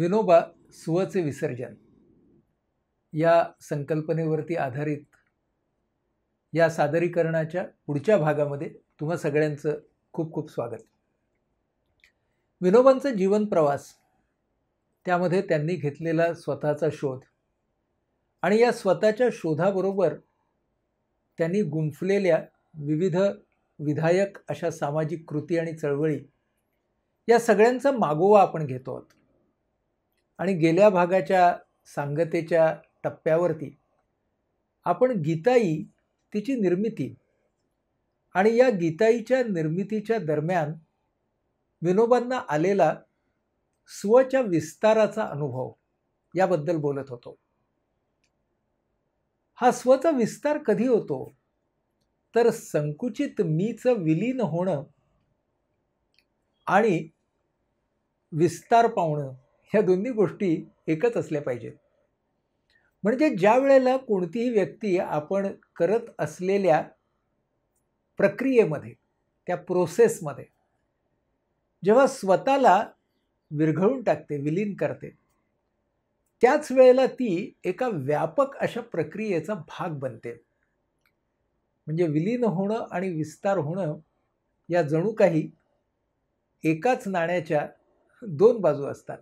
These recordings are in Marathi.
विनोबा स्वचे विसर्जन या संकल्पनेवरती आधारित या सादरीकरणाच्या पुढच्या भागामध्ये तुम्हा सगळ्यांचं खूप खूप स्वागत विनोबांचा जीवन प्रवास त्यामध्ये त्यांनी घेतलेला स्वतःचा शोध आणि या स्वतःच्या शोधाबरोबर त्यांनी गुंफलेल्या विविध विधायक अशा सामाजिक कृती आणि चळवळी या सगळ्यांचा मागोवा आपण घेतो आहोत आणि गेल्या भागाच्या सांगतेच्या टप्प्यावरती आपण गीताई तिची निर्मिती आणि या गीताईच्या निर्मितीच्या दरम्यान विनोबांना आलेला स्वच्या विस्ताराचा अनुभव याबद्दल बोलत होतो हा स्वचा विस्तार कधी होतो तर संकुचित मीचं विलीन होणं आणि विस्तार पावणं ह्या दोन्ही गोष्टी एकच असल्या पाहिजेत म्हणजे ज्या वेळेला कोणतीही व्यक्ती आपण करत असलेल्या प्रक्रियेमध्ये त्या प्रोसेसमध्ये जेव्हा स्वतःला विरघळून टाकते विलीन करते त्याच वेळेला ती एका व्यापक अशा प्रक्रियेचा भाग बनते म्हणजे विलीन होणं आणि विस्तार होणं या जणू काही एकाच नाण्याच्या दोन बाजू असतात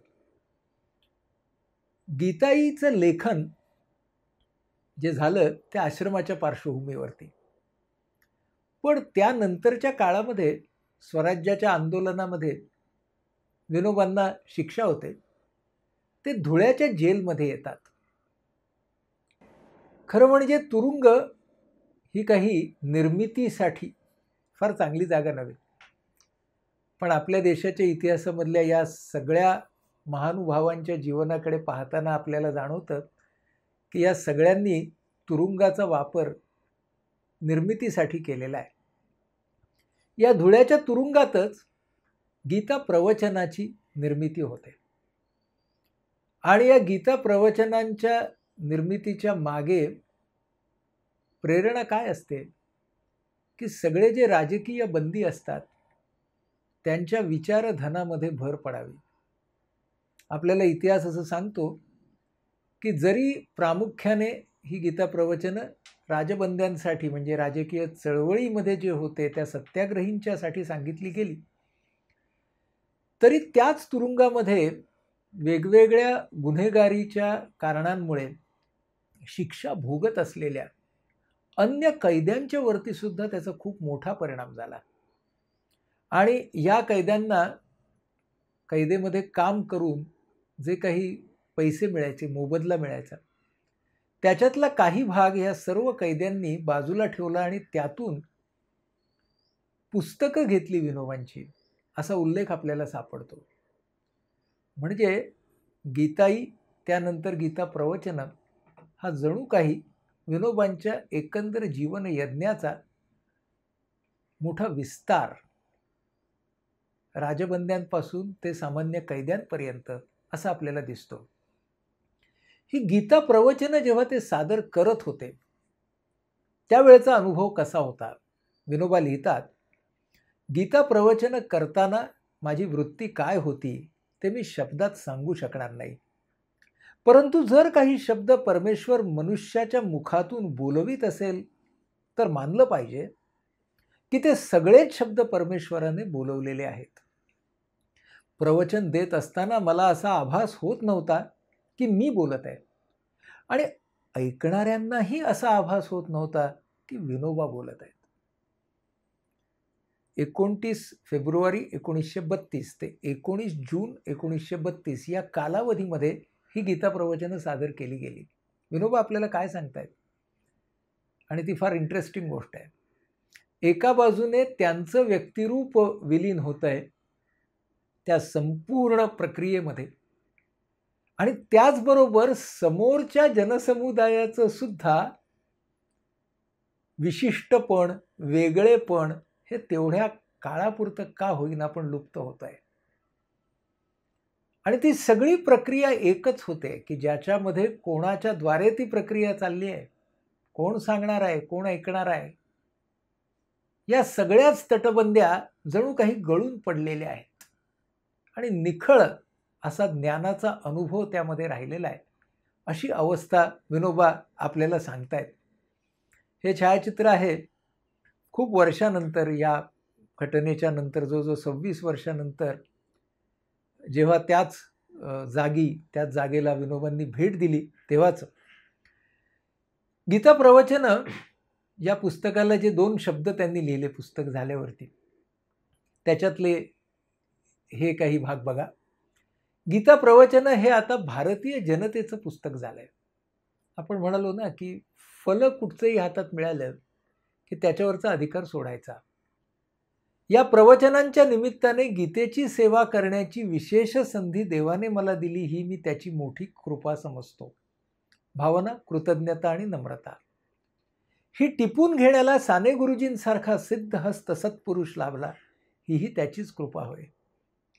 गीताईचं लेखन जे झालं ते आश्रमाच्या पार्श्वभूमीवरती पण त्यानंतरच्या काळामध्ये स्वराज्याच्या आंदोलनामध्ये विनोबांना शिक्षा होते ते धुळ्याच्या जेलमध्ये येतात खरं म्हणजे तुरुंग ही काही निर्मितीसाठी फार चांगली जागा नव्हे पण आपल्या देशाच्या इतिहासामधल्या या सगळ्या महानुभावांच्या जीवनाकडे पाहताना आपल्याला जाणवतं की या सगळ्यांनी तुरुंगाचा वापर निर्मितीसाठी केलेला आहे या धुळ्याच्या तुरुंगातच गीता प्रवचनाची निर्मिती होते आणि या गीता प्रवचनांच्या निर्मितीच्या मागे प्रेरणा काय असते की सगळे जे राजकीय बंदी असतात त्यांच्या विचारधनामध्ये भर पडावी आपल्याला इतिहास असं सांगतो की जरी प्रामुख्याने ही गीता प्रवचन राजबंद्यांसाठी म्हणजे राजकीय चळवळीमध्ये जे होते त्या सत्याग्रहींच्यासाठी सांगितली गेली तरी त्याच तुरुंगामध्ये वेगवेगळ्या गुन्हेगारीच्या कारणांमुळे शिक्षा भोगत असलेल्या अन्य कैद्यांच्या सुद्धा त्याचा खूप मोठा परिणाम झाला आणि या कैद्यांना कैदेमध्ये काम करून जे काही पैसे मिळायचे मोबदला मिळायचा त्याच्यातला काही भाग ह्या सर्व कैद्यांनी बाजूला ठेवला आणि त्यातून पुस्तकं घेतली विनोबांची असा उल्लेख आपल्याला सापडतो म्हणजे गीताई त्यानंतर गीता प्रवचन हा जणू काही विनोबांच्या एकंदर जीवन यज्ञाचा मोठा विस्तार राजबंद्यांपासून ते सामान्य कैद्यांपर्यंत असं आपल्याला दिसतो ही गीता प्रवचनं जेव्हा ते सादर करत होते त्यावेळेचा अनुभव कसा होता विनोबा लिहितात गीता प्रवचनं करताना माझी वृत्ती काय होती ते मी शब्दात सांगू शकणार नाही परंतु जर काही शब्द परमेश्वर मनुष्याच्या मुखातून बोलवीत असेल तर मानलं पाहिजे की ते सगळेच शब्द परमेश्वराने बोलवलेले आहेत प्रवचन देत असताना मला असा आभास होत नव्हता की मी बोलत आहे आणि ऐकणाऱ्यांनाही असा आभास होत नव्हता की विनोबा बोलत आहेत एकोणतीस फेब्रुवारी एकोणीसशे बत्तीस ते एकोणीस जून एकोणीसशे बत्तीस या कालावधीमध्ये ही गीता प्रवचनं सादर केली गेली विनोबा आपल्याला काय सांगतायत आणि ती फार इंटरेस्टिंग गोष्ट आहे एका बाजूने त्यांचं व्यक्तिरूप विलीन होत आहे त्या संपूर्ण प्रक्रियेमध्ये आणि त्याचबरोबर समोरच्या जनसमुदायाचं सुद्धा विशिष्टपण वेगळेपण हे तेवढ्या काळापुरतं का होईना पण लुप्त होत आहे आणि ती सगळी प्रक्रिया एकच होते की ज्याच्यामध्ये कोणाच्या द्वारे ती प्रक्रिया चालली आहे कोण सांगणार आहे कोण ऐकणार आहे या सगळ्याच तटबंद्या जणू काही गळून पडलेल्या आहेत आणि निखळ असा ज्ञानाचा अनुभव त्यामध्ये राहिलेला आहे अशी अवस्था विनोबा आपल्याला सांगतायत हे छायाचित्र आहे खूप वर्षानंतर या घटनेच्या नंतर जो जो सव्वीस वर्षानंतर जेव्हा त्याच जागी त्याच जागेला विनोबांनी भेट दिली तेव्हाच गीता प्रवचन या पुस्तकाला जे दोन शब्द त्यांनी लिहिले पुस्तक झाल्यावरती त्याच्यातले हे काही भाग बघा गीता प्रवचन हे आता भारतीय जनतेचं पुस्तक झालंय आपण म्हणालो ना की फल कुठचंही हातात मिळालं की त्याच्यावरचा अधिकार सोडायचा या प्रवचनांच्या निमित्ताने गीतेची सेवा करण्याची विशेष संधी देवाने मला दिली ही मी त्याची मोठी कृपा समजतो भावना कृतज्ञता आणि नम्रता ही टिपून घेण्याला साने गुरुजींसारखा हस्त सत्पुरुष लाभला हीही त्याचीच कृपा होय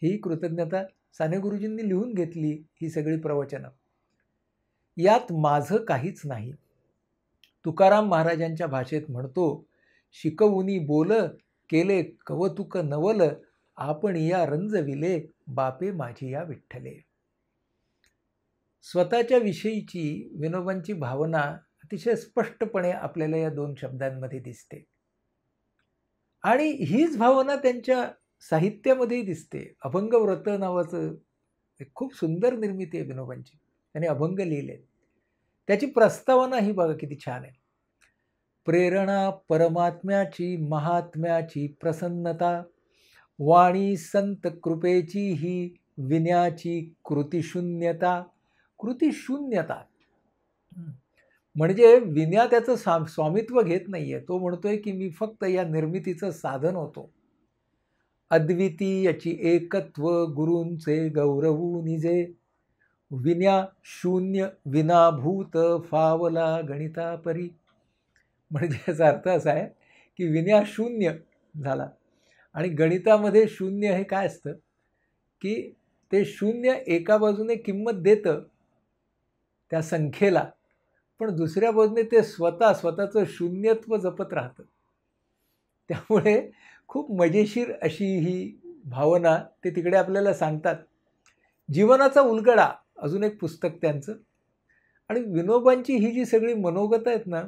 ही कृतज्ञता साने गुरुजींनी लिहून घेतली ही सगळी प्रवचनं यात माझं काहीच नाही तुकाराम महाराजांच्या भाषेत म्हणतो शिकवूनी बोल केले कवतुक नवल आपण या रंजविले बापे माझी या विठ्ठले स्वतःच्या विषयीची विनोबांची भावना अतिशय स्पष्टपणे आपल्याला या दोन शब्दांमध्ये दिसते आणि हीच भावना त्यांच्या साहित्यामध्येही दिसते अभंग व्रत नावाचं एक खूप सुंदर निर्मिती आहे विनोबांची त्याने अभंग लिहिले त्याची प्रस्तावना ही बघा किती छान आहे प्रेरणा परमात्म्याची महात्म्याची प्रसन्नता वाणी संत कृपेची ही विन्याची कृतीशून्यता कृतीशून्यता म्हणजे विन्या त्याचं स्वामित्व घेत नाही आहे तो म्हणतोय की मी फक्त या निर्मितीचं साधन होतो अद्वितीयची एकत्व गुरुंचे गौरवू निजे विन्या शून्य विनाभूत फावला गणिता परी म्हणजे याचा अर्थ असा आहे की विन्या शून्य झाला आणि गणितामध्ये शून्य हे काय असतं की ते शून्य एका बाजूने किंमत देतं त्या संख्येला पण दुसऱ्या बाजूने ते स्वतः स्वतःचं शून्यत्व जपत राहतं त्यामुळे खूप मजेशीर अशी ही भावना ते तिकडे आपल्याला सांगतात जीवनाचा उलगडा अजून एक पुस्तक त्यांचं आणि विनोबांची ही जी सगळी मनोगत आहेत ना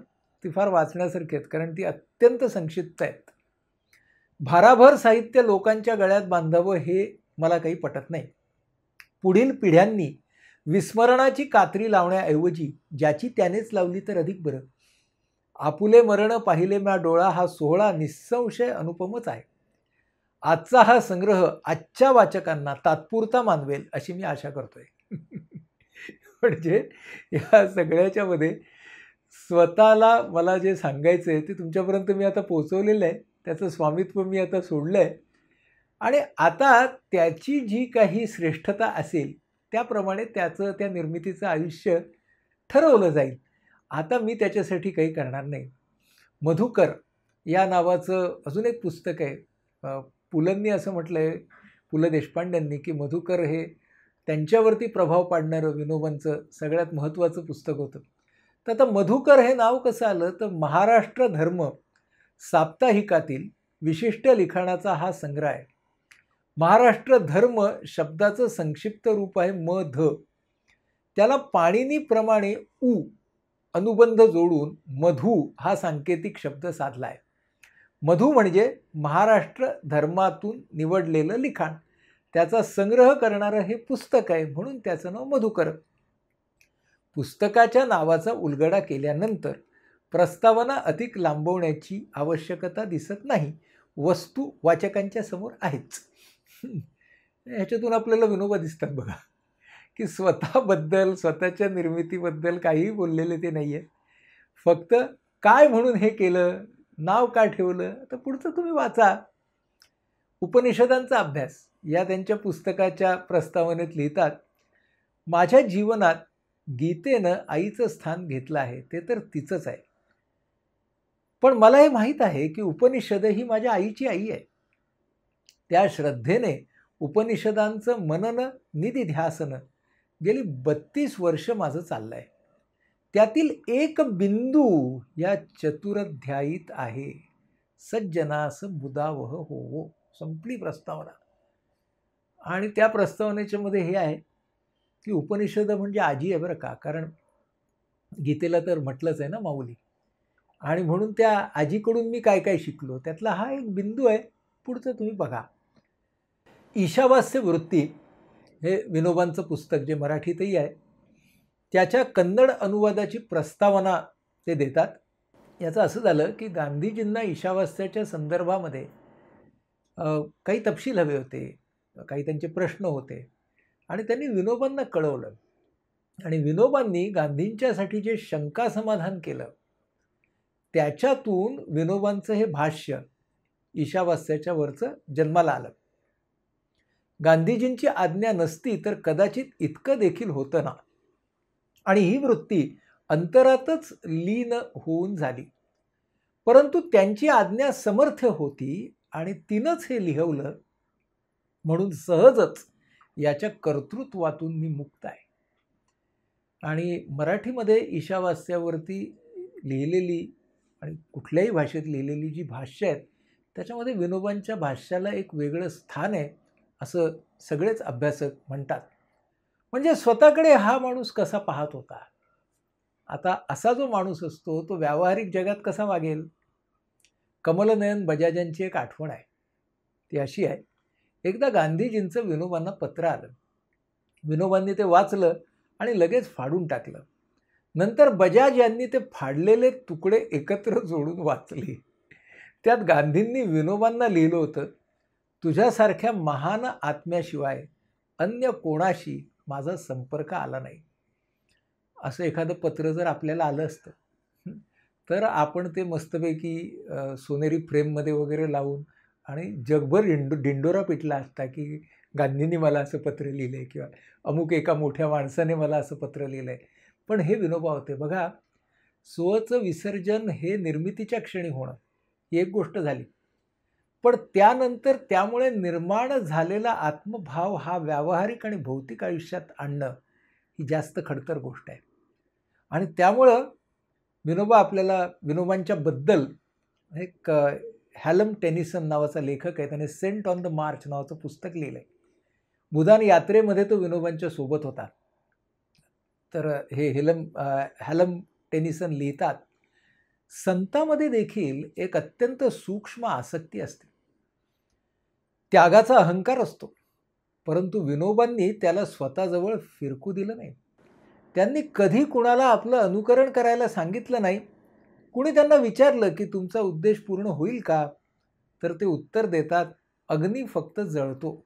ती फार वाचण्यासारखी आहेत कारण ती अत्यंत संक्षिप्त आहेत भाराभर साहित्य लोकांच्या गळ्यात बांधावं हे मला काही पटत नाही पुढील पिढ्यांनी विस्मरणाची कात्री लावण्याऐवजी ज्याची त्यानेच लावली तर अधिक बरं आपुले मरण पाहिले म्या डोळा हा सोहळा निःसंशय अनुपमच आहे आजचा हा संग्रह आजच्या वाचकांना तात्पुरता मानवेल अशी मी आशा करतोय म्हणजे या सगळ्याच्या मध्ये स्वतःला मला जे सांगायचं आहे ते तुमच्यापर्यंत मी आता पोचवलेलं आहे त्याचं स्वामित्व मी आता सोडलं आहे आणि आता त्याची जी काही श्रेष्ठता असेल त्याप्रमाणे त्याचं त्या निर्मितीचं आयुष्य ठरवलं जाईल आता मी त्याच्यासाठी काही करणार नाही मधुकर या नावाचं अजून एक पुस्तक आहे पुलंनी असं म्हटलं आहे पु ल देशपांड्यांनी की मधुकर हे त्यांच्यावरती प्रभाव पाडणारं विनोबांचं सगळ्यात महत्त्वाचं पुस्तक होतं तर आता मधुकर हे नाव कसं आलं तर महाराष्ट्र धर्म साप्ताहिकातील विशिष्ट लिखाणाचा हा संग्रह आहे महाराष्ट्र धर्म शब्दाचं संक्षिप्त रूप आहे म ध त्याला पाणिनीप्रमाणे ऊ अनुबंध जोडून मधू हा सांकेतिक शब्द साधला आहे मधू म्हणजे महाराष्ट्र धर्मातून निवडलेलं लिखाण त्याचा संग्रह करणारं हे पुस्तक आहे म्हणून त्याचं नाव मधुकर पुस्तकाच्या नावाचा उलगडा केल्यानंतर प्रस्तावना अधिक लांबवण्याची आवश्यकता दिसत नाही वस्तू वाचकांच्या समोर आहेच ह्याच्यातून आपल्याला विनोबा दिसतात बघा की स्वतःबद्दल स्वतःच्या निर्मितीबद्दल काहीही बोललेले ते नाही आहे फक्त काय म्हणून हे केलं नाव का ठेवलं तर पुढचं तुम्ही वाचा उपनिषदांचा अभ्यास या त्यांच्या पुस्तकाच्या प्रस्तावनेत लिहितात माझ्या जीवनात गीतेनं आईचं स्थान घेतलं आहे ते तर तिचंच आहे पण मला हे माहीत आहे की उपनिषद ही माझ्या आईची आई आहे त्या श्रद्धेने उपनिषदांचं मननं निधी ध्यासनं गेली बत्तीस वर्ष माझं चाललं आहे त्यातील एक बिंदू या चतुरध्यायीत आहे सज्जनास बुदावह हो संपली प्रस्तावना आणि त्या प्रस्तावनेच्यामध्ये हे आहे की उपनिषद म्हणजे आजी आहे बरं का कारण गीतेला तर म्हटलंच आहे ना माऊली आणि म्हणून त्या आजीकडून मी काय काय शिकलो त्यातला हा एक बिंदू आहे पुढचं तुम्ही बघा ईशावास्य वृत्ती हे विनोबांचं पुस्तक जे मराठीतही आहे त्याच्या कन्नड अनुवादाची प्रस्तावना ते देतात याचं असं झालं की गांधीजींना ईशावास्याच्या संदर्भामध्ये काही तपशील हवे होते काही त्यांचे प्रश्न होते आणि त्यांनी विनोबांना कळवलं आणि विनोबांनी गांधींच्यासाठी जे शंका समाधान केलं त्याच्यातून विनोबांचं हे भाष्य ईशावास्याच्या वरचं जन्माला आलं गांधीजींची आज्ञा नसती तर कदाचित इतकं देखील होतं ना आणि ही वृत्ती अंतरातच लीन होऊन झाली परंतु त्यांची आज्ञा समर्थ होती आणि तिनंच हे लिहवलं म्हणून सहजच याच्या कर्तृत्वातून मी मुक्त आहे आणि मराठीमध्ये ईशावास्यावरती लिहिलेली आणि कुठल्याही भाषेत लिहिलेली जी भाष्य आहेत त्याच्यामध्ये विनोबांच्या भाष्याला एक वेगळं स्थान आहे असं सगळेच अभ्यासक म्हणतात म्हणजे स्वतःकडे हा माणूस कसा पाहत होता आता असा जो माणूस असतो तो व्यावहारिक जगात कसा वागेल कमलनयन बजाजांची एक आठवण आहे ती अशी आहे एकदा गांधीजींचं विनोबांना पत्र आलं विनोबांनी ते वाचलं आणि लगेच फाडून टाकलं नंतर बजाज यांनी ते फाडलेले तुकडे एकत्र जोडून वाचले त्यात गांधींनी विनोबांना लिहिलं होतं तुझ्यासारख्या महान आत्म्याशिवाय अन्य कोणाशी माझा संपर्क आला नाही असं एखादं पत्र जर आपल्याला आलं असतं तर आपण ते मस्तपैकी सोनेरी फ्रेममध्ये वगैरे लावून आणि जगभर डिंडो डिंडोरा पिटला असता की गांधींनी मला असं पत्र लिहिलं आहे किंवा अमुक एका मोठ्या माणसाने मला असं पत्र लिहिलं आहे पण हे विनोबा होते बघा स्वचं विसर्जन हे निर्मितीच्या क्षणी होणं ही एक गोष्ट झाली पण त्यानंतर त्यामुळे निर्माण झालेला आत्मभाव हा व्यावहारिक आणि भौतिक आयुष्यात आणणं ही जास्त खडतर गोष्ट आहे आणि त्यामुळं विनोबा आपल्याला विनोबांच्या बद्दल एक हॅलम टेनिसन नावाचा लेखक आहे त्याने सेंट ऑन द मार्च नावाचं पुस्तक लिहिलं आहे बुधान यात्रेमध्ये तो विनोबांच्या सोबत होता तर हे हेलम हॅलम टेनिसन लिहितात संतामध्ये देखील एक अत्यंत सूक्ष्म आसक्ती असते त्यागाचा अहंकार असतो परंतु विनोबांनी त्याला स्वतःजवळ फिरकू दिलं नाही त्यांनी कधी कुणाला आपलं अनुकरण करायला सांगितलं नाही कुणी त्यांना विचारलं की तुमचा उद्देश पूर्ण होईल का तर ते उत्तर देतात अग्नी फक्त जळतो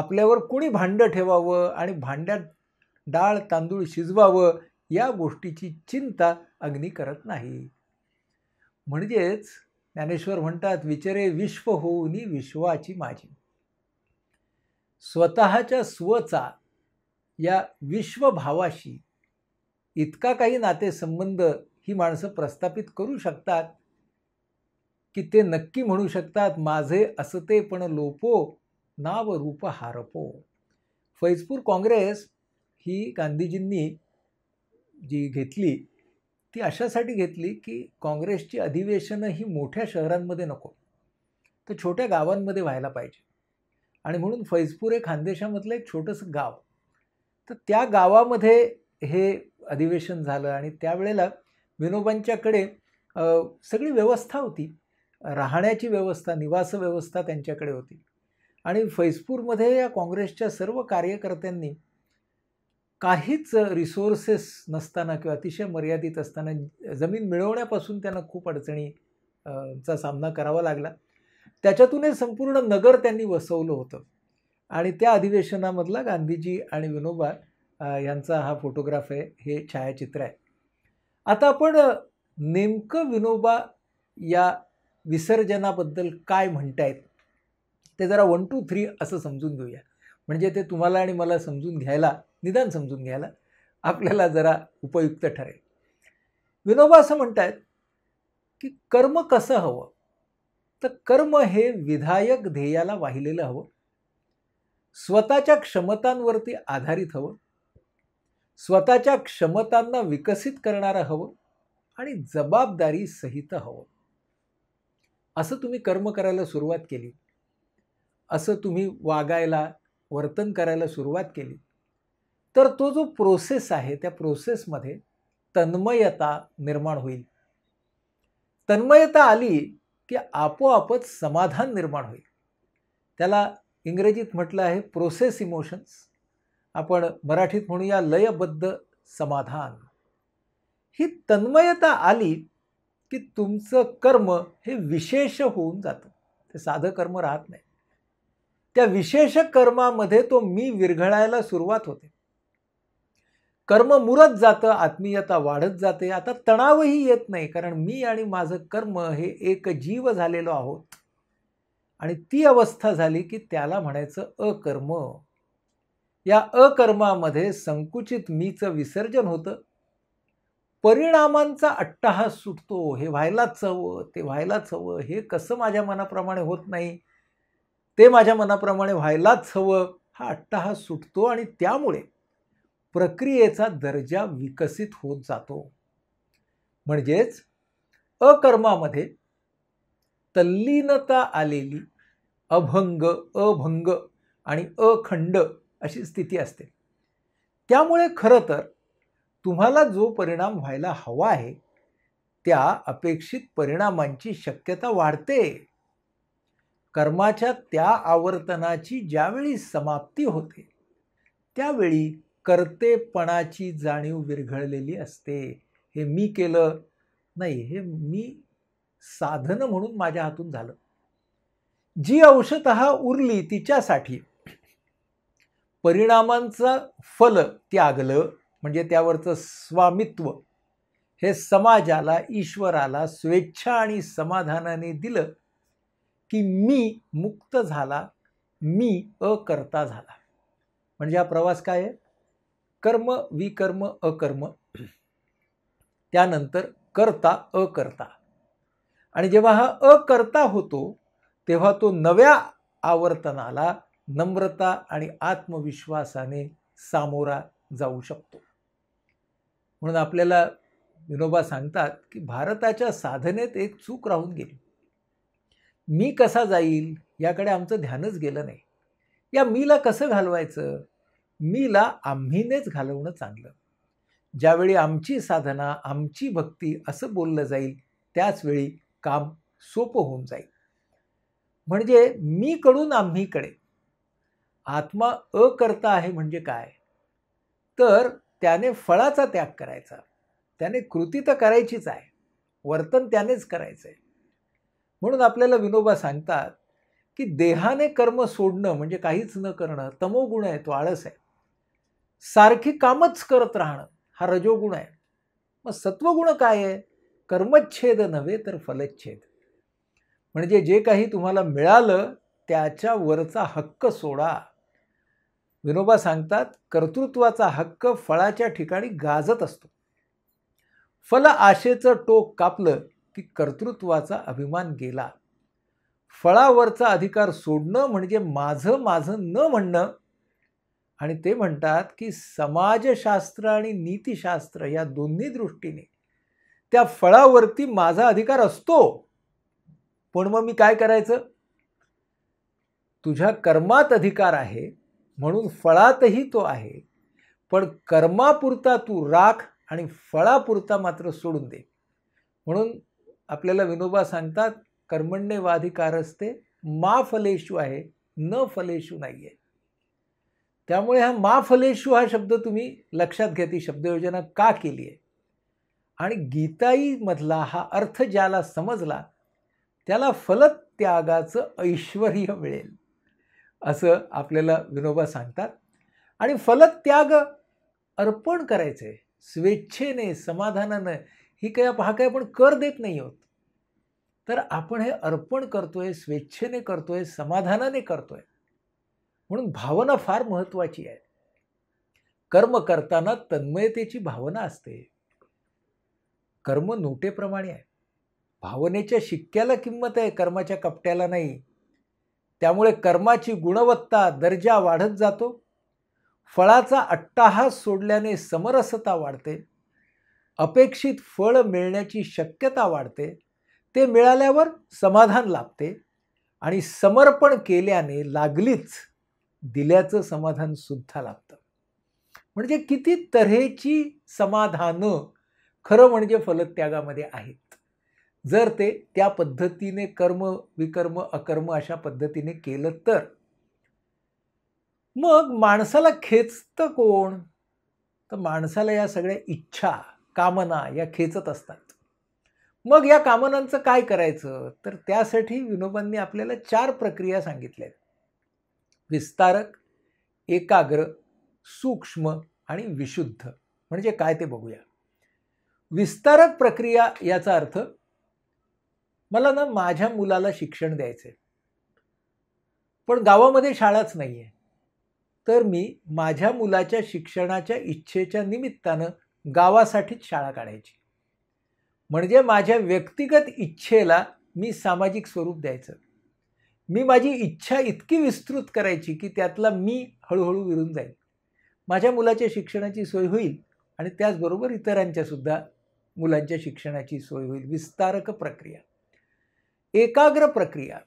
आपल्यावर कुणी भांडं ठेवावं आणि भांड्यात डाळ तांदूळ शिजवावं या गोष्टीची चिंता अग्नी करत नाही म्हणजेच ज्ञानेश्वर म्हणतात विचारे विश्व होऊनी विश्वाची माझी स्वतःच्या स्वचा या विश्वभावाशी इतका काही संबंध ही माणसं प्रस्थापित करू शकतात की ते नक्की म्हणू शकतात माझे असते पण लोपो नाव रूप हारपो फैजपूर काँग्रेस ही गांधीजींनी जी घेतली ती अशासाठी घेतली की काँग्रेसची अधिवेशनं ही मोठ्या शहरांमध्ये नको तर छोट्या गावांमध्ये व्हायला पाहिजे आणि म्हणून फैजपूर हे खानदेशामधलं एक छोटंसं गाव तर त्या गावामध्ये हे अधिवेशन झालं आणि त्यावेळेला विनोबांच्याकडे सगळी व्यवस्था होती राहण्याची व्यवस्था निवास व्यवस्था त्यांच्याकडे होती आणि फैजपूरमध्ये या काँग्रेसच्या सर्व कार्यकर्त्यांनी काहीच रिसोर्सेस नसताना किंवा अतिशय मर्यादित असताना जमीन मिळवण्यापासून त्यांना खूप अडचणीचा सामना करावा लागला त्याच्यातूनच संपूर्ण नगर त्यांनी वसवलं होतं आणि त्या अधिवेशनामधला गांधीजी आणि विनोबा यांचा हा फोटोग्राफ आहे हे छायाचित्र आहे आता आपण नेमकं विनोबा या विसर्जनाबद्दल काय म्हणतायत ते जरा वन टू थ्री असं समजून घेऊया म्हणजे ते तुम्हाला आणि मला समजून घ्यायला निदान समजून घ्यायला आपल्याला जरा उपयुक्त ठरेल विनोबा असं म्हणतात की कर्म कसं हवं तर कर्म हे विधायक ध्येयाला वाहिलेलं हवं स्वतःच्या क्षमतांवरती आधारित हवं स्वतःच्या क्षमतांना विकसित करणारं हवं आणि जबाबदारी सहित हवं असं तुम्ही कर्म करायला सुरुवात केली असं तुम्ही वागायला वर्तन करायला सुरुवात केली तर तो जो प्रोसेस आहे त्या प्रोसेसमध्ये तन्मयता निर्माण होईल तन्मयता आली की आपोआपच समाधान निर्माण होईल त्याला इंग्रजीत म्हटलं आहे प्रोसेस इमोशन्स आपण मराठीत म्हणूया लयबद्ध समाधान ही तन्मयता आली की तुमचं कर्म हे विशेष होऊन जातं ते साधं कर्म राहत नाही त्या विशेष कर्मामध्ये तो मी विरघळायला सुरुवात होते कर्म मुरत जातं आत्मीयता वाढत जाते आता तणावही येत नाही कारण मी आणि माझं कर्म हे एक जीव झालेलो आहोत आणि ती अवस्था झाली की त्याला म्हणायचं अकर्म या अकर्मामध्ये संकुचित मीचं विसर्जन होतं परिणामांचा अट्टहास सुटतो हे व्हायलाच हवं ते व्हायलाच हवं हे कसं माझ्या मनाप्रमाणे होत नाही ते माझ्या मनाप्रमाणे व्हायलाच हवं हा अट्टहास सुटतो आणि त्यामुळे प्रक्रियेचा दर्जा विकसित होत जातो म्हणजेच अकर्मामध्ये तल्लीनता आलेली अभंग अभंग आणि अखंड अशी स्थिती असते त्यामुळे खरं तर तुम्हाला जो परिणाम व्हायला हवा आहे त्या अपेक्षित परिणामांची शक्यता वाढते कर्माच्या त्या आवर्तनाची ज्यावेळी समाप्ती होते त्यावेळी कर्तेपणाची जाणीव विरघळलेली असते हे मी केलं नाही हे मी साधनं म्हणून माझ्या हातून झालं जी औषत उरली तिच्यासाठी परिणामांचं फल त्यागलं म्हणजे त्यावरचं स्वामित्व हे समाजाला ईश्वराला स्वेच्छा आणि समाधानाने दिलं की मी मुक्त झाला मी अकर्ता झाला म्हणजे हा प्रवास काय आहे कर्म विकर्म अकर्म त्यानंतर करता अकर्ता आणि जेव्हा हा अकर्ता होतो तेव्हा तो नव्या आवर्तनाला नम्रता आणि आत्मविश्वासाने सामोरा जाऊ शकतो म्हणून आपल्याला विनोबा सांगतात की भारताच्या साधनेत एक चूक राहून गेली मी कसा जाईल याकडे आमचं ध्यानच गेलं नाही या मीला कसं घालवायचं मीला आम्हीनेच घालवणं चांगलं ज्यावेळी आमची साधना आमची भक्ती असं बोललं जाईल त्याचवेळी काम सोपं होऊन जाईल म्हणजे मी मीकडून आम्हीकडे आत्मा अकर्ता आहे म्हणजे काय तर त्याने फळाचा त्याग करायचा त्याने कृती तर करायचीच आहे वर्तन त्यानेच करायचं आहे म्हणून आपल्याला विनोबा सांगतात की देहाने कर्म सोडणं म्हणजे काहीच न करणं तमोगुण आहे तो आळस आहे सारखी कामच करत राहणं हा रजोगुण आहे मग सत्वगुण काय आहे कर्मच्छेद नव्हे तर फलच्छेद म्हणजे जे काही तुम्हाला मिळालं त्याच्यावरचा हक्क सोडा विनोबा सांगतात कर्तृत्वाचा हक्क फळाच्या ठिकाणी गाजत असतो फल आशेचं टोक कापलं की कर्तृत्वाचा अभिमान गेला फळावरचा अधिकार सोडणं म्हणजे माझं माझं न म्हणणं आणि ते म्हणतात की समाजशास्त्र आणि नीतिशास्त्र या दोन्ही दृष्टीने त्या फळावरती माझा अधिकार असतो पण मग मी काय करायचं तुझ्या कर्मात अधिकार आहे म्हणून फळातही तो आहे पण कर्मापुरता तू राख आणि फळापुरता मात्र सोडून दे म्हणून आपल्याला विनोबा सांगतात कर्मण्य असते मा फलेशू आहे न फलेशू नाही आहे त्यामुळे हा मा फलेशू हा शब्द तुम्ही लक्षात घ्या ती शब्दयोजना का केली आहे आणि गीताईमधला हा अर्थ ज्याला समजला त्याला फलत्यागाचं ऐश्वर ऐश्वर्य मिळेल असं आपल्याला विनोबा सांगतात आणि फलत्याग अर्पण करायचं आहे स्वेच्छेने समाधानानं ही काय हा काय आपण कर देत नाही होत तर आपण हे अर्पण करतोय स्वेच्छेने करतोय समाधानाने करतोय म्हणून भावना फार महत्त्वाची आहे कर्म करताना तन्मयतेची भावना असते कर्म नोटेप्रमाणे आहे भावनेच्या शिक्क्याला किंमत आहे कर्माच्या कपट्याला नाही त्यामुळे कर्माची गुणवत्ता दर्जा वाढत जातो फळाचा अट्टाहास सोडल्याने समरसता वाढते अपेक्षित फळ मिळण्याची शक्यता वाढते ते मिळाल्यावर समाधान लाभते आणि समर्पण केल्याने लागलीच दिल्याचं समाधान सुद्धा लागतं म्हणजे किती तऱ्हेची समाधानं खरं म्हणजे फलत्यागामध्ये आहेत जर ते त्या पद्धतीने कर्म विकर्म अकर्म अशा पद्धतीने केलं तर मग माणसाला खेचतं कोण तर माणसाला या सगळ्या इच्छा कामना या खेचत असतात मग या कामनांचं काय करायचं तर त्यासाठी विनोबांनी आपल्याला चार प्रक्रिया सांगितल्या आहेत विस्तारक एकाग्र सूक्ष्म आणि विशुद्ध म्हणजे काय ते बघूया विस्तारक प्रक्रिया याचा अर्थ मला ना माझ्या मुलाला शिक्षण द्यायचं आहे पण गावामध्ये शाळाच नाही आहे तर मी माझ्या मुलाच्या शिक्षणाच्या इच्छेच्या निमित्तानं गावासाठीच शाळा काढायची म्हणजे माझ्या व्यक्तिगत इच्छेला मी सामाजिक स्वरूप द्यायचं मी माझी इच्छा इतकी विस्तृत करायची की त्यातला मी हळूहळू विरून जाईल माझ्या मुलाच्या शिक्षणाची सोय होईल आणि त्याचबरोबर इतरांच्यासुद्धा मुलांच्या शिक्षणाची सोय होईल विस्तारक प्रक्रिया एकाग्र प्रक्रिया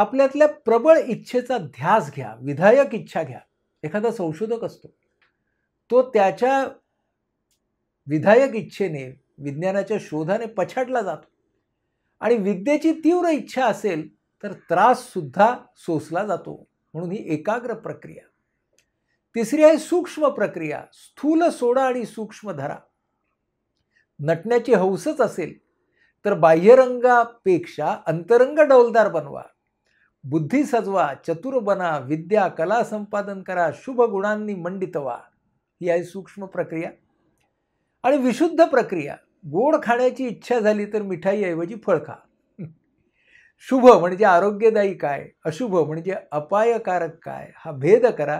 आपल्यातल्या प्रबळ इच्छेचा ध्यास घ्या विधायक इच्छा घ्या एखादा संशोधक असतो तो त्याच्या विधायक इच्छेने विज्ञानाच्या शोधाने पछाडला जातो आणि विद्येची तीव्र इच्छा असेल तर त्राससुद्धा सोसला जातो म्हणून ही एकाग्र प्रक्रिया तिसरी आहे सूक्ष्म प्रक्रिया स्थूल सोडा आणि सूक्ष्म धरा नटण्याची हौसच असेल तर बाह्यरंगापेक्षा अंतरंग डौलदार बनवा बुद्धी सजवा चतुर बना विद्या कला संपादन करा शुभ गुणांनी मंडित ही आहे सूक्ष्म प्रक्रिया आणि विशुद्ध प्रक्रिया गोड खाण्याची इच्छा झाली तर मिठाईऐवजी फळ खा शुभ म्हणजे आरोग्यदायी काय अशुभ म्हणजे अपायकारक काय हा भेद करा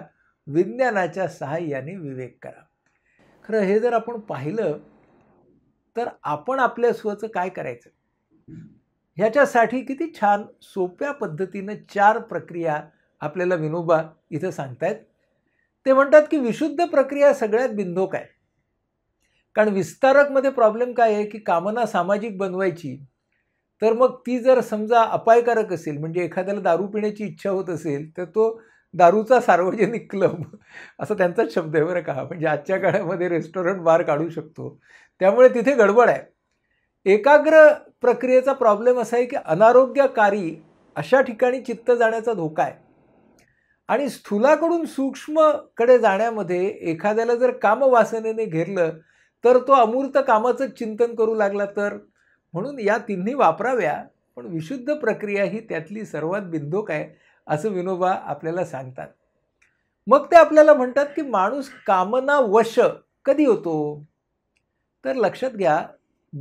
विज्ञानाच्या सहाय्याने विवेक करा खरं हे जर आपण पाहिलं तर आपण आपल्या स्वचं काय करायचं ह्याच्यासाठी किती छान सोप्या पद्धतीनं चार प्रक्रिया आपल्याला विनोबा इथं सांगतायत ते म्हणतात की विशुद्ध प्रक्रिया सगळ्यात बिंदोक आहे कारण विस्तारकमध्ये प्रॉब्लेम काय आहे की कामना सामाजिक बनवायची तर मग ती जर समजा अपायकारक असेल म्हणजे एखाद्याला दारू पिण्याची इच्छा होत असेल तर तो दारूचा सार्वजनिक क्लब असा त्यांचाच शब्द आहे बरं का म्हणजे आजच्या काळामध्ये रेस्टॉरंट बार काढू शकतो त्यामुळे तिथे गडबड आहे एकाग्र प्रक्रियेचा प्रॉब्लेम असा आहे की अनारोग्यकारी अशा ठिकाणी चित्त जाण्याचा धोका आहे आणि स्थूलाकडून सूक्ष्मकडे जाण्यामध्ये एखाद्याला जर कामवासनेने घेरलं तर तो अमूर्त कामाचंच चिंतन करू लागला तर म्हणून या तिन्ही वापराव्या पण विशुद्ध प्रक्रिया ही त्यातली सर्वात बिंदूक आहे असं विनोबा आपल्याला सांगतात मग ते आपल्याला म्हणतात की माणूस कामना वश कधी होतो तर लक्षात घ्या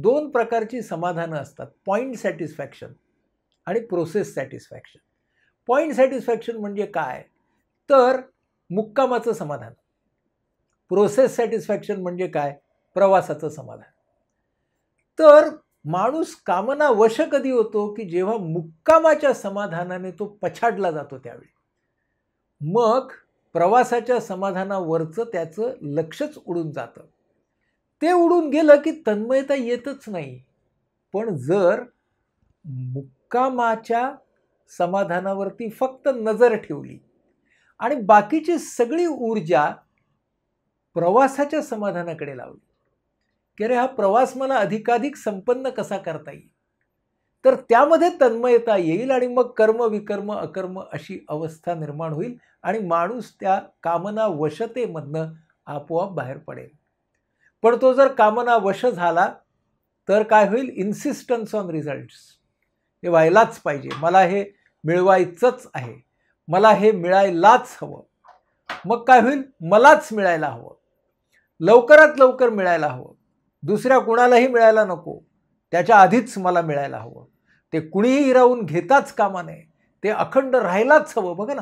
दोन प्रकारची समाधानं असतात पॉईंट सॅटिस्फॅक्शन आणि प्रोसेस सॅटिस्फॅक्शन पॉईंट सॅटिस्फॅक्शन म्हणजे काय तर मुक्कामाचं समाधान प्रोसेस सॅटिस्फॅक्शन म्हणजे काय प्रवासाचं समाधान तर माणूस कामना वश कधी होतो की जेव्हा मुक्कामाच्या समाधानाने तो पछाडला जातो त्यावेळी मग प्रवासाच्या समाधानावरचं त्याचं लक्षच उडून जातं ते उडून गेलं की तन्मयता येतच नाही पण जर मुक्कामाच्या समाधानावरती फक्त नजर ठेवली आणि बाकीची सगळी ऊर्जा प्रवासाच्या समाधानाकडे लावली की अरे हा प्रवास मला अधिकाधिक संपन्न कसा करता येईल तर त्यामध्ये तन्मयता येईल आणि मग कर्म विकर्म अकर्म अशी अवस्था निर्माण होईल आणि माणूस त्या कामना वशतेमधनं आपोआप बाहेर पडेल पण तो जर कामना वश झाला तर काय होईल इन्सिस्टन्स ऑन रिझल्ट्स हे व्हायलाच पाहिजे मला हे मिळवायचंच आहे मला हे मिळायलाच हवं मग काय होईल मलाच मिळायला हवं लवकरात लवकर मिळायला हवं दुसऱ्या कुणालाही मिळायला नको त्याच्या आधीच मला मिळायला हवं ते कुणीही हिरावून घेताच कामा नये ते अखंड राहायलाच हवं बघा ना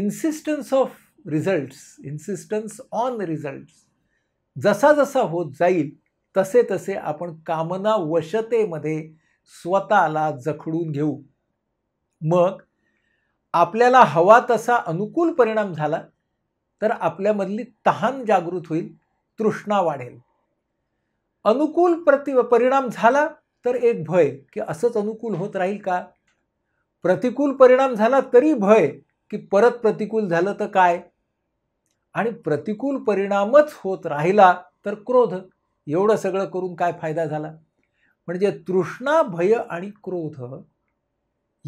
insistence of results insistence on results जसा जसा होत जाईल तसे तसे आपण कामना वशतेमध्ये स्वतःला जखडून घेऊ मग आपल्याला हवा तसा अनुकूल परिणाम झाला तर आपल्यामधली तहान जागृत होईल तृष्णा वाढेल अनुकूल प्रति परिणाम झाला तर एक भय की असंच अनुकूल होत राहील का प्रतिकूल परिणाम झाला तरी भय की परत प्रतिकूल झालं तर काय आणि प्रतिकूल परिणामच होत राहिला तर क्रोध एवढं सगळं करून काय फायदा झाला म्हणजे तृष्णा भय आणि क्रोध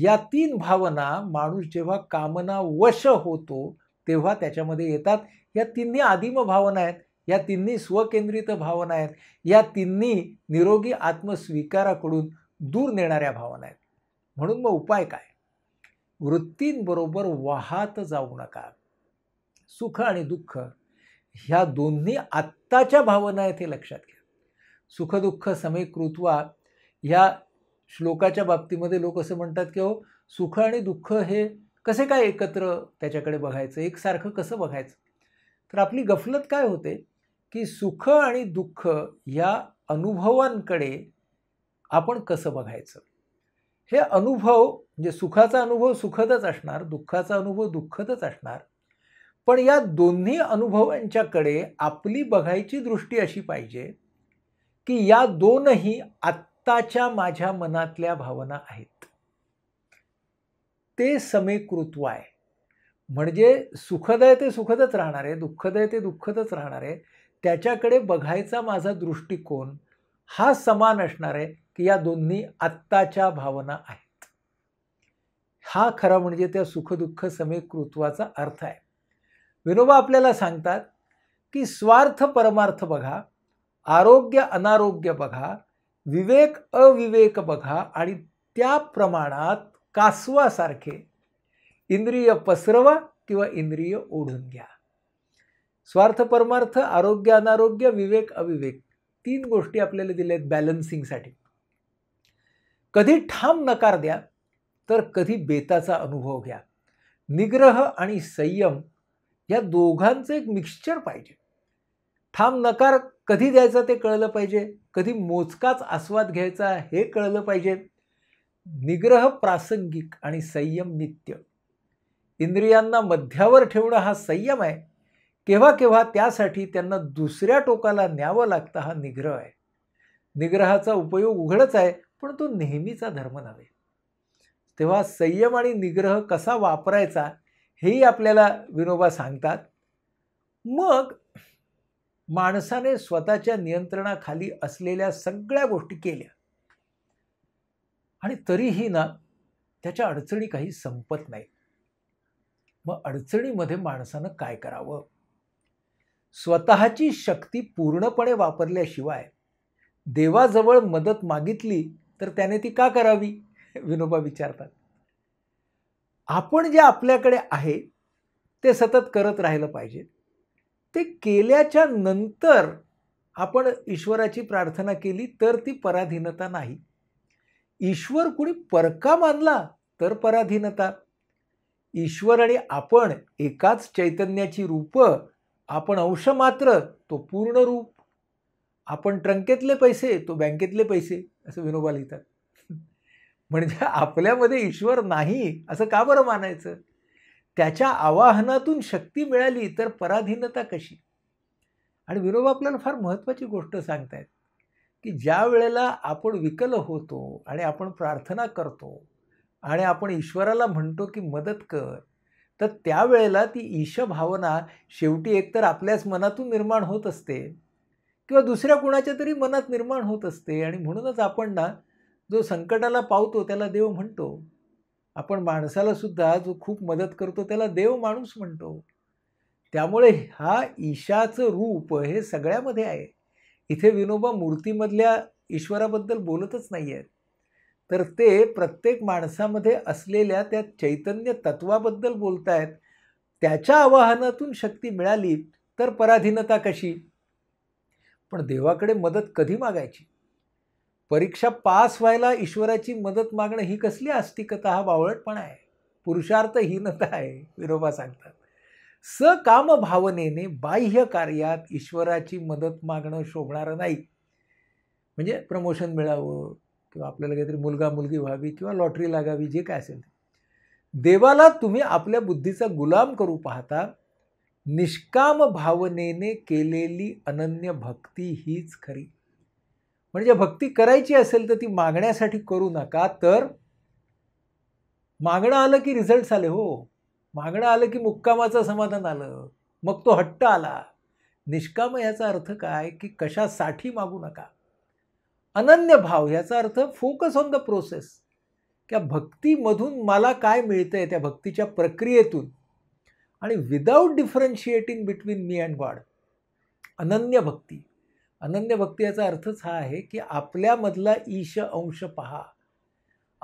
या तीन भावना माणूस जेव्हा कामना वश होतो तेव्हा त्याच्यामध्ये येतात या तिन्ही आदिम भावना आहेत या तिन्ही स्वकेंद्रित भावना आहेत या तिन्ही निरोगी आत्मस्वीकाराकडून दूर नेणाऱ्या भावना आहेत म्हणून मग उपाय काय वृत्तींबरोबर वाहत जाऊ नका सुख आणि दुःख ह्या दोन्ही आत्ताच्या भावना आहेत हे लक्षात घ्या सुखदुःख कृत्वा ह्या श्लोकाच्या बाबतीमध्ये लोक असं म्हणतात की हो सुख आणि दुःख हे कसे काय एकत्र त्याच्याकडे बघायचं एकसारखं कसं बघायचं तर आपली गफलत काय होते की सुख आणि दुःख या अनुभवांकडे आपण कसं बघायचं हे अनुभव म्हणजे सुखाचा अनुभव सुखदच असणार दुःखाचा अनुभव दुःखदच असणार पण या दोन्ही अनुभवांच्याकडे आपली बघायची दृष्टी अशी पाहिजे की या दोनही आत्ताच्या माझ्या मनातल्या भावना आहेत ते समेकृत्व आहे म्हणजे सुखदय ते सुखदच राहणार आहे दुःखदय ते दुःखदच राहणार आहे त्याच्याकडे बघायचा माझा दृष्टिकोन हा समान असणार आहे की या दोन्ही आत्ताच्या भावना आहेत हा खरा म्हणजे त्या सुखदुःख समेकृत्वाचा अर्थ आहे विनोबा आपल्याला सांगतात की स्वार्थ परमार्थ बघा आरोग्य अनारोग्य बघा विवेक अविवेक बघा आणि त्या प्रमाणात कासवासारखे इंद्रिय पसरवा किंवा इंद्रिय ओढून घ्या स्वार्थ परमार्थ आरोग्य अनारोग्य विवेक अविवेक तीन गोष्टी आपल्याला दिल्या आहेत बॅलन्सिंगसाठी कधी ठाम नकार द्या तर कधी बेताचा अनुभव घ्या निग्रह आणि संयम या दोघांचं एक मिक्सचर पाहिजे ठाम नकार कधी द्यायचा ते कळलं पाहिजे कधी मोजकाच आस्वाद घ्यायचा हे कळलं पाहिजे निग्रह प्रासंगिक आणि संयम नित्य इंद्रियांना मध्यावर ठेवणं हा संयम आहे केव्हा केव्हा त्यासाठी त्यांना दुसऱ्या टोकाला न्यावं लागतं हा निग्रह आहे निग्रहाचा उपयोग उघडच आहे पण तो नेहमीचा धर्म नव्हे तेव्हा संयम आणि निग्रह कसा वापरायचा हेही आपल्याला विनोबा सांगतात मग माणसाने स्वतःच्या नियंत्रणाखाली असलेल्या सगळ्या गोष्टी केल्या आणि तरीही ना त्याच्या अडचणी काही संपत नाही मग अडचणीमध्ये माणसानं काय करावं स्वतःची शक्ती पूर्णपणे वापरल्याशिवाय देवाजवळ मदत मागितली तर त्याने ती का करावी विनोबा विचारतात आपण जे आपल्याकडे आहे ते सतत करत राहिलं पाहिजे ते केल्याच्या नंतर आपण ईश्वराची प्रार्थना केली तर ती पराधीनता नाही ईश्वर कुणी परका मानला तर पराधीनता ईश्वर आणि आपण एकाच चैतन्याची रूपं आपण अंश मात्र तो पूर्ण रूप आपण ट्रंकेतले पैसे तो बँकेतले पैसे असं विनोबा लिहितात म्हणजे आपल्यामध्ये ईश्वर नाही असं का बरं मानायचं त्याच्या आवाहनातून शक्ती मिळाली तर पराधीनता कशी आणि विनोबा आपल्याला फार महत्त्वाची गोष्ट सांगतायत की ज्या वेळेला आपण विकल होतो आणि आपण प्रार्थना करतो आणि आपण ईश्वराला म्हणतो की मदत कर तर त्यावेळेला ती ईश भावना शेवटी एकतर आपल्याच मनातून निर्माण होत असते किंवा दुसऱ्या कुणाच्या तरी मनात निर्माण होत असते आणि म्हणूनच आपण ना जो संकटाला पावतो त्याला देव म्हणतो आपण माणसालासुद्धा जो खूप मदत करतो त्याला देव माणूस म्हणतो त्यामुळे हा ईशाचं रूप हे सगळ्यामध्ये आहे इथे विनोबा मूर्तीमधल्या ईश्वराबद्दल बोलतच नाही आहेत तर ते प्रत्येक माणसामध्ये असलेल्या त्या चैतन्य तत्वाबद्दल आहेत त्याच्या आवाहनातून शक्ती मिळाली तर पराधीनता कशी पण देवाकडे मदत कधी मागायची परीक्षा पास व्हायला ईश्वराची मदत मागणं ही कसली आस्तिकता हा बावळटपणा आहे पुरुषार्थहीनता आहे विरोबा सांगतात सकाम भावनेने बाह्य कार्यात ईश्वराची मदत मागणं शोभणारं नाही म्हणजे प्रमोशन मिळावं किंवा आपल्याला काहीतरी मुलगा मुलगी व्हावी किंवा लॉटरी लागावी जे काय असेल देवाला तुम्ही आपल्या बुद्धीचा गुलाम करू पाहता निष्काम भावनेने केलेली अनन्य भक्ती हीच खरी म्हणजे भक्ती करायची असेल तर ती मागण्यासाठी करू नका तर मागणं आलं की रिझल्ट आले हो मागणं आलं की मुक्कामाचं समाधान आलं मग तो हट्ट आला निष्काम याचा अर्थ काय की कशासाठी मागू नका अनन्य भाव ह्याचा अर्थ फोकस ऑन द प्रोसेस त्या भक्तीमधून मला काय मिळतं आहे त्या भक्तीच्या प्रक्रियेतून आणि without differentiating between me and God अनन्य भक्ती अनन्य भक्ती याचा अर्थच हा आहे की आपल्यामधला ईश अंश पहा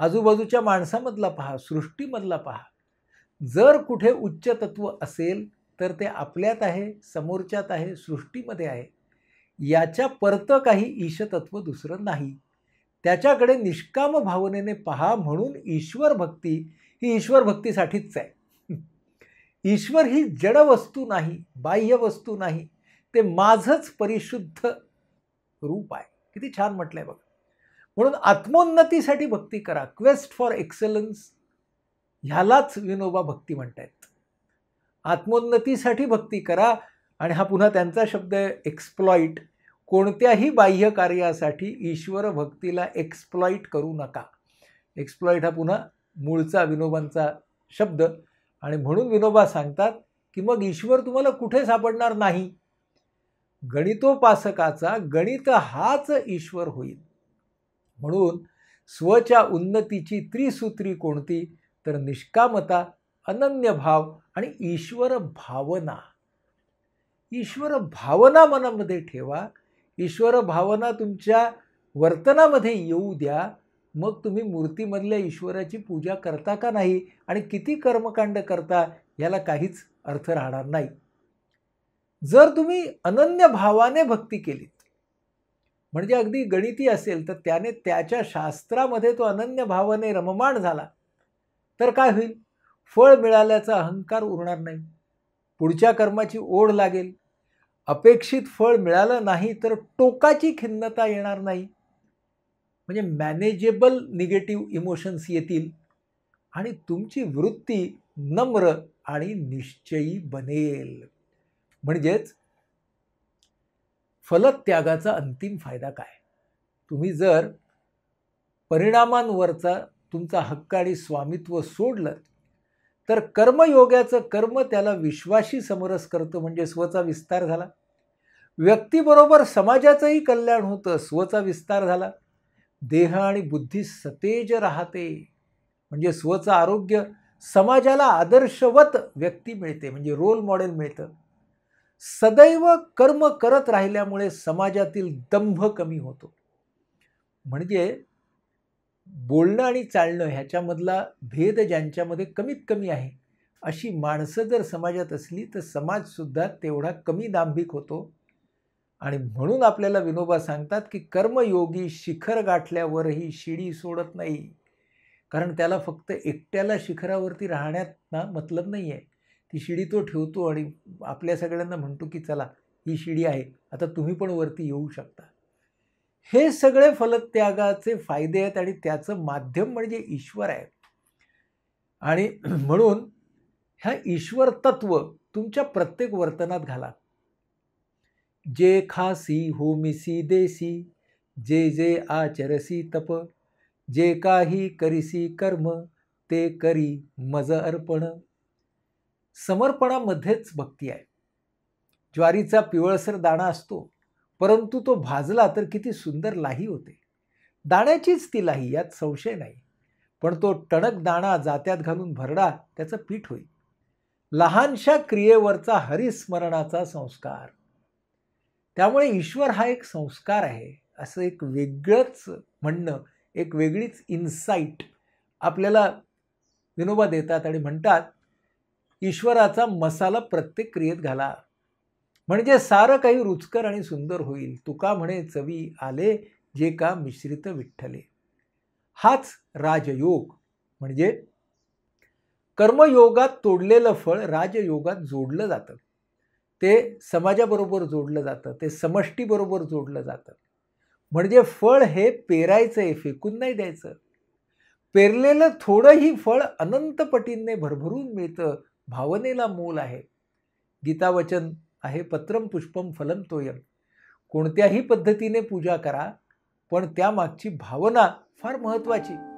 आजूबाजूच्या माणसामधला पहा सृष्टीमधला पहा जर कुठे उच्च तत्व असेल तर ते आपल्यात आहे समोरच्यात आहे सृष्टीमध्ये आहे याच्या परतं काही ईशतत्व दुसरं नाही त्याच्याकडे निष्काम भावनेने पहा म्हणून ईश्वर भक्ती ही ईश्वर भक्तीसाठीच आहे ईश्वर ही जड वस्तू नाही बाह्य वस्तू नाही ते माझंच परिशुद्ध रूप आहे किती छान म्हटलं आहे बघा म्हणून आत्मोन्नतीसाठी भक्ती करा क्वेस्ट फॉर एक्सलन्स ह्यालाच विनोबा भक्ती म्हणतायत आत्मोन्नतीसाठी भक्ती करा आणि हा पुन्हा त्यांचा शब्द आहे एक्सप्लॉईट कोणत्याही बाह्य कार्यासाठी ईश्वर भक्तीला एक्सप्लॉईट करू नका एक्सप्लॉईट हा पुन्हा मूळचा विनोबांचा शब्द आणि म्हणून विनोबा सांगतात की मग ईश्वर तुम्हाला कुठे सापडणार नाही गणितोपासकाचा गणित हाच ईश्वर होईल म्हणून स्वच्या उन्नतीची त्रिसूत्री कोणती तर निष्कामता अनन्य भाव आणि ईश्वर भावना ईश्वर भावना मनामध्ये ठेवा ईश्वर भावना तुमच्या वर्तनामध्ये येऊ द्या मग तुम्ही मूर्तीमधल्या ईश्वराची पूजा करता का नाही आणि किती कर्मकांड करता याला काहीच अर्थ राहणार नाही जर तुम्ही अनन्य भावाने भक्ती केलीत म्हणजे अगदी गणिती असेल तर त्याने त्याच्या शास्त्रामध्ये तो अनन्य भावाने रममाण झाला तर काय होईल फळ मिळाल्याचा अहंकार उरणार नाही पुढच्या कर्माची ओढ लागेल अपेक्षित फळ मिळालं नाही तर टोकाची खिन्नता येणार नाही म्हणजे मॅनेजेबल निगेटिव्ह इमोशन्स येतील आणि तुमची वृत्ती नम्र आणि निश्चयी बनेल म्हणजेच फलत्यागाचा अंतिम फायदा काय तुम्ही जर परिणामांवरचा तुमचा हक्क आणि स्वामित्व सोडलं तर कर्मयोगाचं कर्म त्याला विश्वाशी समरस करतं म्हणजे स्वचा विस्तार झाला व्यक्तीबरोबर समाजाचंही कल्याण होतं स्वचा विस्तार झाला देह आणि बुद्धी सतेज राहते म्हणजे स्वचं आरोग्य समाजाला आदर्शवत व्यक्ती मिळते म्हणजे रोल मॉडेल मिळतं सदैव कर्म करत राहिल्यामुळे समाजातील दंभ कमी होतो म्हणजे बोलणं आणि चालणं ह्याच्यामधला भेद ज्यांच्यामध्ये कमीत कमी आहे अशी माणसं जर समाजात असली तर समाजसुद्धा तेवढा कमी दांभिक होतो आणि म्हणून आपल्याला विनोबा सांगतात की कर्मयोगी शिखर गाठल्यावरही शिडी सोडत नाही कारण त्याला फक्त एकट्याला शिखरावरती राहण्यात ना मतलब नाही आहे ती शिडी तो ठेवतो आणि आपल्या सगळ्यांना म्हणतो की चला ही शिडी आहे आता तुम्ही पण वरती येऊ शकता हे सगळे फलत्यागाचे फायदे आहेत आणि त्याचं माध्यम म्हणजे ईश्वर आहे आणि म्हणून ह्या ईश्वर तत्व तुमच्या प्रत्येक वर्तनात घाला जे खासी हो मिसी देसी जे जे आचरसी तप जे काही करिसी कर्म ते करी मज अर्पण समर्पणामध्येच भक्ती आहे ज्वारीचा पिवळसर दाणा असतो परंतु तो भाजला तर किती सुंदर लाही होते दाण्याचीच ती लाही यात संशय नाही पण तो टणक दाणा जात्यात घालून भरडा त्याचं पीठ होईल लहानशा क्रियेवरचा हरिस्मरणाचा संस्कार त्यामुळे ईश्वर हा एक संस्कार आहे असं एक वेगळंच म्हणणं एक वेगळीच इन्साईट आपल्याला विनोबा देतात आणि म्हणतात ईश्वराचा मसाला प्रत्येक क्रियेत घाला म्हणजे सारं काही रुचकर आणि सुंदर होईल तुका म्हणे चवी आले जे का मिश्रित विठ्ठले हाच राजयोग म्हणजे कर्मयोगात तोडलेलं फळ राजयोगात जोडलं जातं ते समाजाबरोबर जोडलं जातं ते समष्टीबरोबर जोडलं जातं म्हणजे फळ हे पेरायचं आहे फेकून नाही द्यायचं पेरलेलं थोडंही फळ अनंतपटींने भरभरून मिळतं भावनेला मूल आहे गीतावचन आहे पत्रम पुष्पम फलम तोयम कोणत्याही पद्धतीने पूजा करा पण त्यामागची भावना फार महत्त्वाची